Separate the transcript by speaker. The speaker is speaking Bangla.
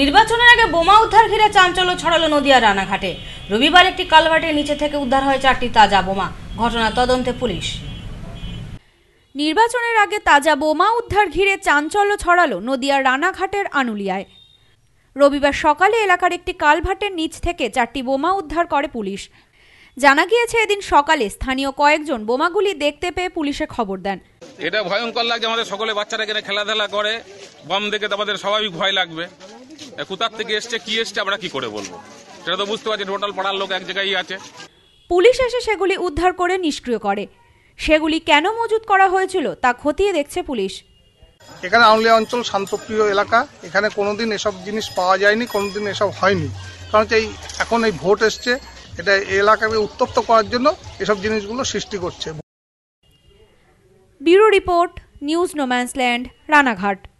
Speaker 1: নির্বাচনের আগে বোমা উদ্ধার ঘিরে চাঞ্চল্য ছড়ালো নদিয়া রানাঘাটে রবিবার একটি কালভার্টের নিচে থেকে উদ্ধার হয় চারটি তাজা বোমা ঘটনা তদন্তে পুলিশ নির্বাচনের আগে তাজা বোমা উদ্ধার ঘিরে চাঞ্চল্য ছড়ালো নদিয়ার রানাঘাটের আনুলিয়ায় রবিবার সকালে এলাকার একটি কালভার্টের নিচ থেকে চারটি বোমা উদ্ধার করে পুলিশ জানা গিয়েছে এদিন সকালে স্থানীয় কয়েকজন বোমাগুলি দেখতে পেয়ে পুলিশে খবর দেন
Speaker 2: এটা ভয়ঙ্কর লাগে আমাদের সকলে বাচ্চারা এখানে খেলাধুলা করে বম দেখে আমাদের স্বাভাবিক ভয় লাগবে কোথার থেকে এসছে কি এসছে আমরা কি করে বলবো সেটা তো বুঝতে পারছি টোটাল পাড়ার লোক এক জায়গায় আছে
Speaker 1: পুলিশ এসে সেগুলি উদ্ধার করে নিষ্ক্রিয় করে সেগুলি কেন মজুত করা হয়েছিল তা খতিয়ে দেখছে পুলিশ এখানে আউলিয়া অঞ্চল শান্তপ্রিয় এলাকা এখানে কোনোদিন
Speaker 3: এসব জিনিস পাওয়া যায়নি কোনোদিন এসব হয়নি কারণ এই এখন এই ভোট এসছে এটা এলাকাকে উত্তপ্ত করার জন্য এসব জিনিসগুলো সৃষ্টি করছে
Speaker 1: bureau report news no man's land Ranaghat